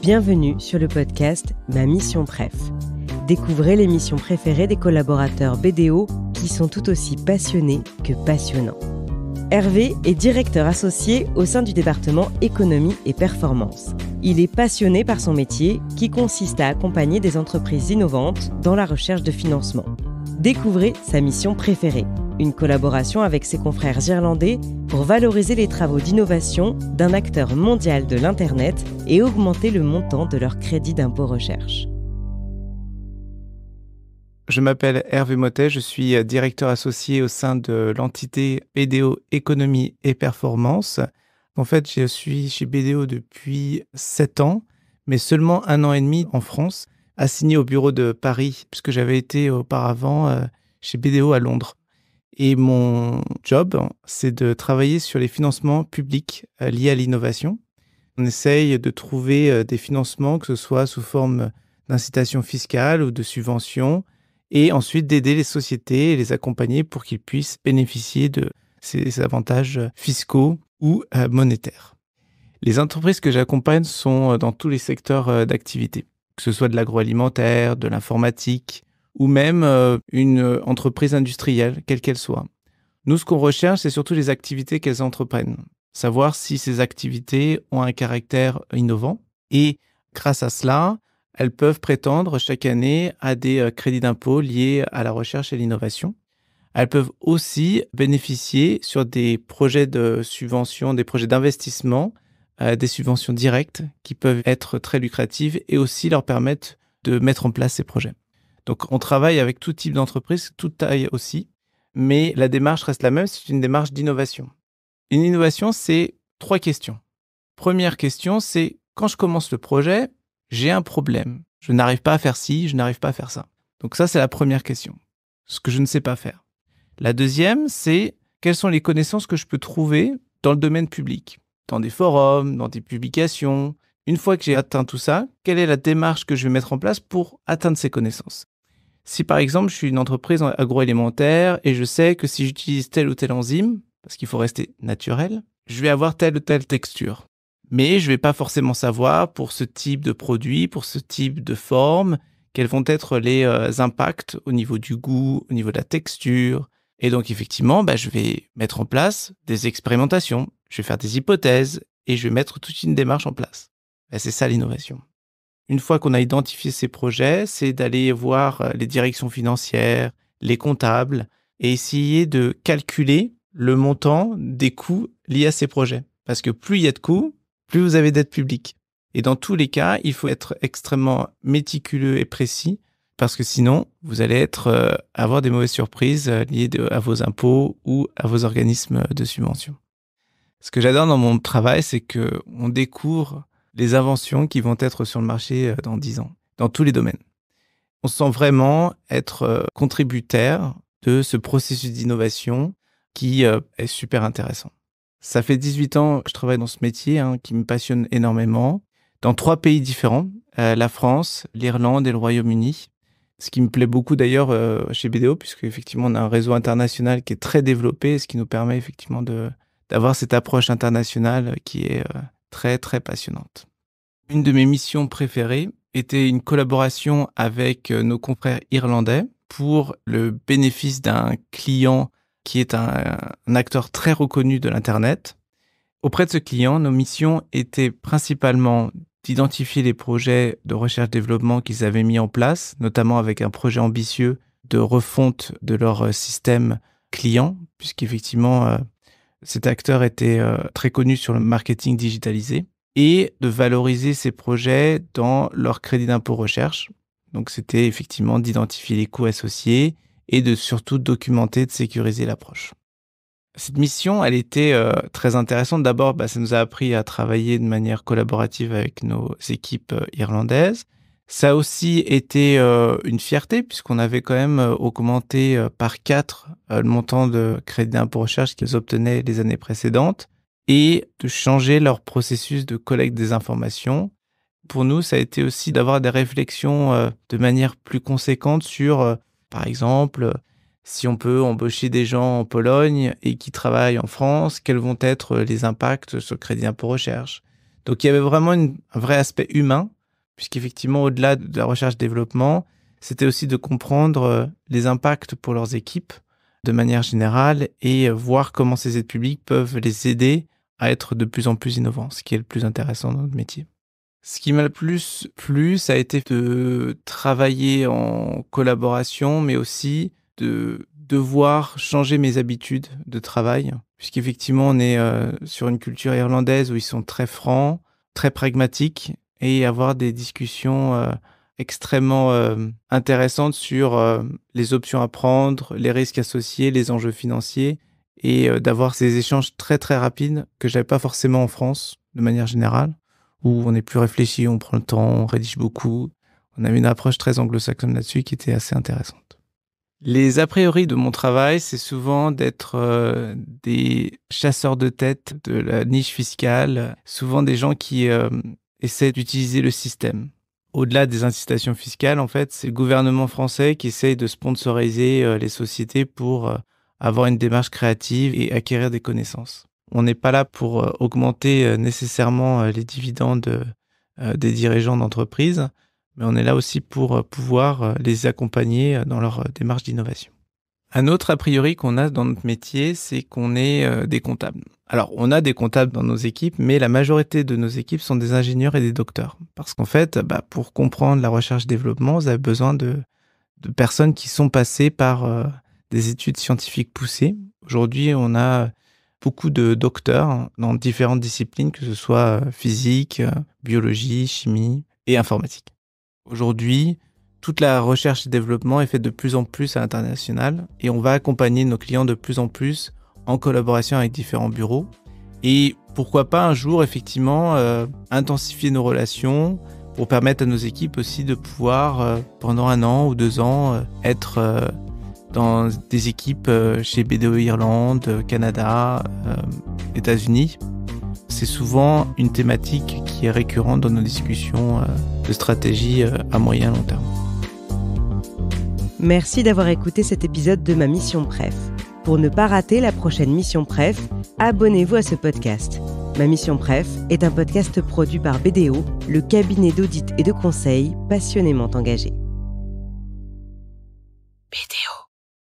Bienvenue sur le podcast Ma Mission Préf. Découvrez les missions préférées des collaborateurs BDO qui sont tout aussi passionnés que passionnants. Hervé est directeur associé au sein du département économie et performance. Il est passionné par son métier qui consiste à accompagner des entreprises innovantes dans la recherche de financement. Découvrez sa mission préférée, une collaboration avec ses confrères irlandais pour valoriser les travaux d'innovation d'un acteur mondial de l'Internet et augmenter le montant de leur crédit d'impôt recherche. Je m'appelle Hervé Motet, je suis directeur associé au sein de l'entité BDO Économie et Performance. En fait, je suis chez BDO depuis 7 ans, mais seulement un an et demi en France, assigné au bureau de Paris, puisque j'avais été auparavant euh, chez BDO à Londres. Et mon job, c'est de travailler sur les financements publics euh, liés à l'innovation. On essaye de trouver euh, des financements, que ce soit sous forme d'incitation fiscale ou de subventions, et ensuite d'aider les sociétés et les accompagner pour qu'ils puissent bénéficier de ces avantages fiscaux ou euh, monétaires. Les entreprises que j'accompagne sont dans tous les secteurs d'activité, que ce soit de l'agroalimentaire, de l'informatique, ou même euh, une euh, entreprise industrielle, quelle qu'elle soit. Nous, ce qu'on recherche, c'est surtout les activités qu'elles entreprennent, savoir si ces activités ont un caractère innovant et grâce à cela, elles peuvent prétendre chaque année à des euh, crédits d'impôt liés à la recherche et l'innovation. Elles peuvent aussi bénéficier sur des projets de subvention, des projets d'investissement, des subventions directes qui peuvent être très lucratives et aussi leur permettre de mettre en place ces projets. Donc on travaille avec tout type d'entreprise, toute taille aussi, mais la démarche reste la même, c'est une démarche d'innovation. Une innovation, c'est trois questions. Première question, c'est quand je commence le projet, j'ai un problème. Je n'arrive pas à faire ci, je n'arrive pas à faire ça. Donc ça, c'est la première question. Ce que je ne sais pas faire. La deuxième, c'est quelles sont les connaissances que je peux trouver dans le domaine public, dans des forums, dans des publications, une fois que j'ai atteint tout ça, quelle est la démarche que je vais mettre en place pour atteindre ces connaissances Si par exemple je suis une entreprise agroalimentaire et je sais que si j'utilise telle ou telle enzyme, parce qu'il faut rester naturel, je vais avoir telle ou telle texture. Mais je ne vais pas forcément savoir pour ce type de produit, pour ce type de forme, quels vont être les euh, impacts au niveau du goût, au niveau de la texture. Et donc effectivement, bah, je vais mettre en place des expérimentations, je vais faire des hypothèses et je vais mettre toute une démarche en place. Bah, c'est ça l'innovation. Une fois qu'on a identifié ces projets, c'est d'aller voir euh, les directions financières, les comptables, et essayer de calculer le montant des coûts liés à ces projets. Parce que plus il y a de coûts, plus vous avez d'aide publique. Et dans tous les cas, il faut être extrêmement méticuleux et précis, parce que sinon, vous allez être, euh, avoir des mauvaises surprises euh, liées à vos impôts ou à vos organismes de subvention. Ce que j'adore dans mon travail, c'est que on découvre les inventions qui vont être sur le marché euh, dans 10 ans, dans tous les domaines. On se sent vraiment être euh, contributeur de ce processus d'innovation qui euh, est super intéressant. Ça fait 18 ans que je travaille dans ce métier hein, qui me passionne énormément, dans trois pays différents, la France, l'Irlande et le Royaume-Uni. Ce qui me plaît beaucoup d'ailleurs chez BDO, puisque effectivement on a un réseau international qui est très développé, ce qui nous permet effectivement d'avoir cette approche internationale qui est très très passionnante. Une de mes missions préférées était une collaboration avec euh, nos confrères irlandais pour le bénéfice d'un client qui est un, acteur très reconnu de l'Internet. Auprès de ce client, nos missions étaient principalement d'identifier les projets de recherche-développement qu'ils avaient mis en place, notamment avec un projet ambitieux de refonte de leur euh, système client, puisqu'effectivement, euh, cet acteur était très connu sur le marketing digitalisé et de valoriser ces projets dans leur crédit d'impôt recherche. Donc c'était effectivement d'identifier les coûts associés et de surtout documenter, de sécuriser l'approche. Cette mission, elle était euh, très intéressante. D'abord, bah, ça nous a appris à travailler de manière collaborative avec nos équipes euh, irlandaises. Ça a aussi été euh, une fierté puisqu'on avait quand même augmenté par quatre le montant de crédit d'impôt recherche qu'ils obtenaient les années précédentes et de changer leur processus de collecte des informations. Pour nous, ça a été aussi d'avoir des réflexions euh, de manière plus conséquente sur, euh, par exemple, si on peut embaucher des gens en Pologne et qui travaillent en France, quels vont être les impacts sur le crédit impôt recherche. Donc il y avait vraiment un vrai aspect humain, puisqu'effectivement, au-delà de la recherche-développement, c'était aussi de comprendre euh, les impacts pour leurs équipes de manière générale et voir comment ces aides publiques peuvent les aider à être de plus en plus innovant, ce qui est le plus intéressant dans notre métier. Ce qui m'a le plus plu, ça a été de travailler en collaboration, mais aussi de devoir changer mes habitudes de travail, puisqu'effectivement on est euh, sur une culture irlandaise où ils sont très francs, très pragmatiques, et avoir des discussions euh, extrêmement euh, intéressantes sur les options à prendre, les risques associés, les enjeux financiers, et euh, d'avoir ces échanges très très rapides que j'avais pas forcément en France de manière générale, où on est plus réfléchi, on prend le temps, on rédige beaucoup. On avait une approche très anglo-saxonne là-dessus qui était assez intéressante. Les a priori de mon travail, c'est souvent d'être euh, des chasseurs de tête de la niche fiscale, souvent des gens qui euh, essaient d'utiliser le système. Au-delà des incitations fiscales, en fait, c'est le gouvernement français qui essaye de sponsoriser les sociétés pour avoir une démarche créative et acquérir des connaissances. On n'est pas là pour euh, augmenter euh, nécessairement euh, les dividendes des dirigeants d'entreprise, mais on est là aussi pour pouvoir les accompagner dans leur démarche d'innovation. Un autre a priori qu'on a dans notre métier, c'est qu'on est des comptables. Alors, on a des comptables dans nos équipes, mais la majorité de nos équipes sont des ingénieurs et des docteurs. Parce qu'en fait, bah, pour comprendre la recherche-développement, vous avez besoin de personnes qui sont passées par des études scientifiques poussées. Aujourd'hui, on a beaucoup de docteurs dans différentes disciplines, que ce soit euh, physique, euh, biologie, chimie et informatique. Aujourd'hui, toute la recherche et développement est faite de plus en plus à l'international et on va accompagner nos clients de plus en plus en collaboration avec différents bureaux. Et pourquoi pas un jour, effectivement, euh, intensifier nos relations pour permettre à nos équipes aussi de pouvoir, pendant un an ou deux ans, être dans des équipes euh, chez BDO Irlande, euh, Canada, euh, États-Unis. C'est souvent une thématique qui est récurrente dans nos discussions de stratégie à moyen long terme. Merci d'avoir écouté cet épisode de ma mission Pref. Pour ne pas rater la prochaine mission Pref, abonnez-vous à ce podcast. Ma mission Pref est un podcast produit par BDO, le cabinet d'audit et de conseil passionnément engagé.